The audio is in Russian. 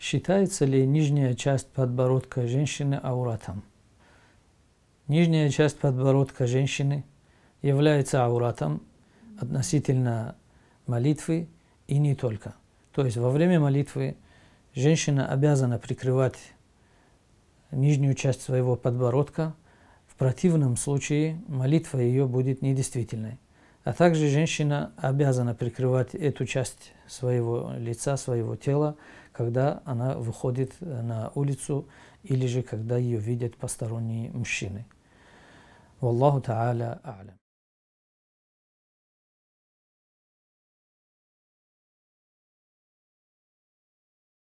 Считается ли нижняя часть подбородка женщины ауратом? Нижняя часть подбородка женщины является ауратом относительно молитвы и не только. То есть во время молитвы женщина обязана прикрывать нижнюю часть своего подбородка, в противном случае молитва ее будет недействительной. А также женщина обязана прикрывать эту часть своего лица, своего тела, когда она выходит э, на улицу или же когда ее видят посторонние мужчины. Wallahu ta'ala a'lam.